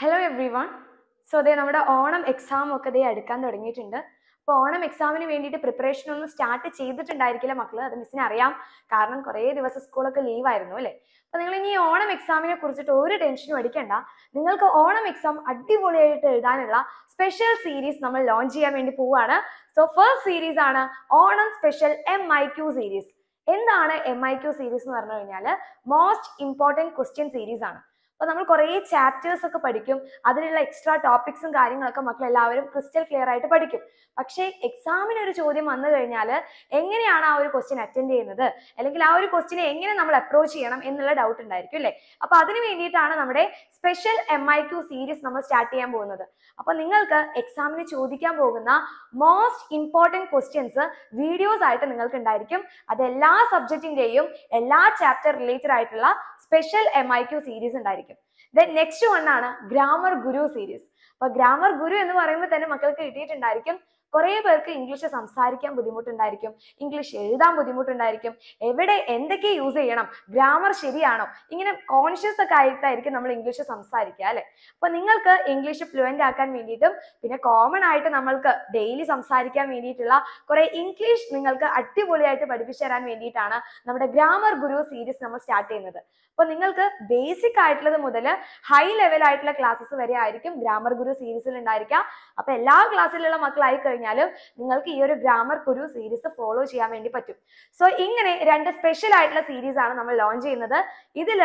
hello every one so അതെ നമ്മുടെ Onam exam ഒക്കെ ദേ അടുക്കാൻ തുടങ്ങിയിട്ടുണ്ട് അപ്പോൾ ഓണം എക്സാമിന് വേണ്ടിയിട്ട് പ്രിപ്പറേഷൻ ഒന്നും സ്റ്റാർട്ട് ചെയ്തിട്ടുണ്ടായിരിക്കില്ല മക്കൾ അത് മിസ്സിനെ അറിയാം കാരണം കുറേ ദിവസം സ്കൂളൊക്കെ ലീവായിരുന്നു അല്ലേ അപ്പോൾ നിങ്ങൾ ഇനി ഓണം എക്സാമിനെ കുറിച്ചിട്ട് ഒരു ടെൻഷനും അടിക്കണ്ട നിങ്ങൾക്ക് ഓണം എക്സാം അടിപൊളിയായിട്ട് എഴുതാനുള്ള സ്പെഷ്യൽ സീരീസ് നമ്മൾ ലോഞ്ച് ചെയ്യാൻ വേണ്ടി പോവുകയാണ് സോ ഫസ്റ്റ് സീരീസ് ആണ് Onam special M I Q series എന്താണ് എം ഐ ക്യു സീരീസ് എന്ന് പറഞ്ഞു കഴിഞ്ഞാൽ മോസ്റ്റ് ഇമ്പോർട്ടൻറ്റ് ക്വസ്റ്റ്യൻ സീരീസ് ആണ് അപ്പോൾ നമ്മൾ കുറേ ചാപ്റ്റേഴ്സ് ഒക്കെ പഠിക്കും അതിലുള്ള എക്സ്ട്രാ ടോപ്പിക്സും കാര്യങ്ങളൊക്കെ മക്കൾ എല്ലാവരും ക്രിസ്റ്റൽ ക്ലിയർ ആയിട്ട് പഠിക്കും പക്ഷേ എക്സാമിന് ഒരു ചോദ്യം വന്നു കഴിഞ്ഞാൽ എങ്ങനെയാണ് ആ ഒരു ക്വസ്റ്റ്യൻ അറ്റൻഡ് ചെയ്യുന്നത് അല്ലെങ്കിൽ ആ ഒരു ക്വസ്റ്റ്യനെ എങ്ങനെ നമ്മൾ അപ്രോച്ച് ചെയ്യണം എന്നുള്ള ഡൗട്ട് ഉണ്ടായിരിക്കും അല്ലേ അപ്പോൾ അതിന് വേണ്ടിയിട്ടാണ് നമ്മുടെ special M I Q series നമ്മൾ സ്റ്റാർട്ട് ചെയ്യാൻ പോകുന്നത് അപ്പോൾ നിങ്ങൾക്ക് എക്സാമിന് ചോദിക്കാൻ പോകുന്ന മോസ്റ്റ് ഇമ്പോർട്ടൻറ്റ് ക്വസ്റ്റ്യൻസ് വീഡിയോസ് ആയിട്ട് നിങ്ങൾക്ക് ഉണ്ടായിരിക്കും അത് എല്ലാ സബ്ജക്റ്റിൻ്റെയും എല്ലാ ചാപ്റ്റർ റിലേറ്റഡ് ആയിട്ടുള്ള special M I Q series ഉണ്ടായിരിക്കും ആയിരിക്കും ദെൻ നെക്സ്റ്റ് വൺ ആണ് ഗ്രാമർ ഗുരു സീരീസ് അപ്പൊ ഗ്രാമർ ഗുരു എന്ന് പറയുമ്പോൾ തന്നെ മക്കൾക്ക് കിട്ടിയിട്ടുണ്ടായിരിക്കും കുറെ പേർക്ക് ഇംഗ്ലീഷ് സംസാരിക്കാൻ ബുദ്ധിമുട്ടുണ്ടായിരിക്കും ഇംഗ്ലീഷ് എഴുതാൻ ബുദ്ധിമുട്ടുണ്ടായിരിക്കും എവിടെ എന്തൊക്കെ യൂസ് ചെയ്യണം ഗ്രാമർ ശരിയാണോ ഇങ്ങനെ കോൺഷ്യസ് ഒക്കെ ആയിട്ടായിരിക്കും നമ്മൾ ഇംഗ്ലീഷ് സംസാരിക്കുക അല്ലെ അപ്പൊ നിങ്ങൾക്ക് ഇംഗ്ലീഷ് ഫ്ലുവൻ്റ് ആക്കാൻ വേണ്ടിയിട്ടും പിന്നെ കോമൺ ആയിട്ട് നമ്മൾക്ക് ഡെയിലി സംസാരിക്കാൻ വേണ്ടിയിട്ടുള്ള കുറെ ഇംഗ്ലീഷ് നിങ്ങൾക്ക് അടിപൊളിയായിട്ട് പഠിപ്പിച്ചു തരാൻ വേണ്ടിയിട്ടാണ് നമ്മുടെ ഗ്രാമർ ഗുരു സീരീസ് നമ്മൾ സ്റ്റാർട്ട് ചെയ്യുന്നത് അപ്പൊ നിങ്ങൾക്ക് ബേസിക് ആയിട്ടുള്ളത് മുതൽ ഹൈ ലെവൽ ആയിട്ടുള്ള ക്ലാസ്സസ് വരെ ആയിരിക്കും ഗ്രാമർ ഗുരു സീരീസിൽ ഉണ്ടായിരിക്കാം അപ്പൊ എല്ലാ ക്ലാസ്സിലുള്ള മക്കളായി കഴിഞ്ഞാൽ കഴിഞ്ഞാലും നിങ്ങൾക്ക് ഈ ഒരു ഗ്രാമർ കുരു സീരീസ് ഫോളോ ചെയ്യാൻ വേണ്ടി പറ്റും സോ ഇങ്ങനെ രണ്ട് സ്പെഷ്യൽ ആയിട്ടുള്ള സീരീസ് ആണ് നമ്മൾ ലോഞ്ച് ചെയ്യുന്നത് ഇതിൽ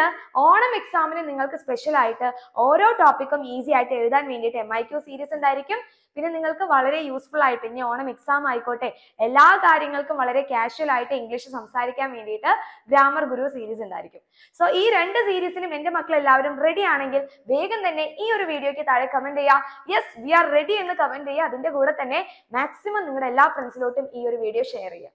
ഓണം എക്സാമിന് നിങ്ങൾക്ക് സ്പെഷ്യൽ ആയിട്ട് ഓരോ ടോപ്പിക്കും ഈസി ആയിട്ട് എഴുതാൻ വേണ്ടിയിട്ട് എം ഐ ക്യു സീരീസ് ഉണ്ടായിരിക്കും പിന്നെ നിങ്ങൾക്ക് വളരെ യൂസ്ഫുൾ ആയിട്ട് ഇനി ഓണം എക്സാം ആയിക്കോട്ടെ എല്ലാ കാര്യങ്ങൾക്കും വളരെ കാഷ്വൽ ആയിട്ട് ഇംഗ്ലീഷ് സംസാരിക്കാൻ വേണ്ടിയിട്ട് ഗ്രാമർ ഗുരു സീരീസ് ഉണ്ടായിരിക്കും സോ ഈ രണ്ട് സീരീസിനും എൻ്റെ മക്കൾ എല്ലാവരും റെഡി ആണെങ്കിൽ വേഗം തന്നെ ഈ ഒരു വീഡിയോയ്ക്ക് താഴെ കമൻറ്റ് ചെയ്യുക യെസ് വി ആർ റെഡി എന്ന് കമൻറ്റ് ചെയ്യുക അതിൻ്റെ കൂടെ തന്നെ മാക്സിമം നിങ്ങളുടെ എല്ലാ ഫ്രണ്ട്സിലോട്ടും ഈ ഒരു വീഡിയോ ഷെയർ ചെയ്യുക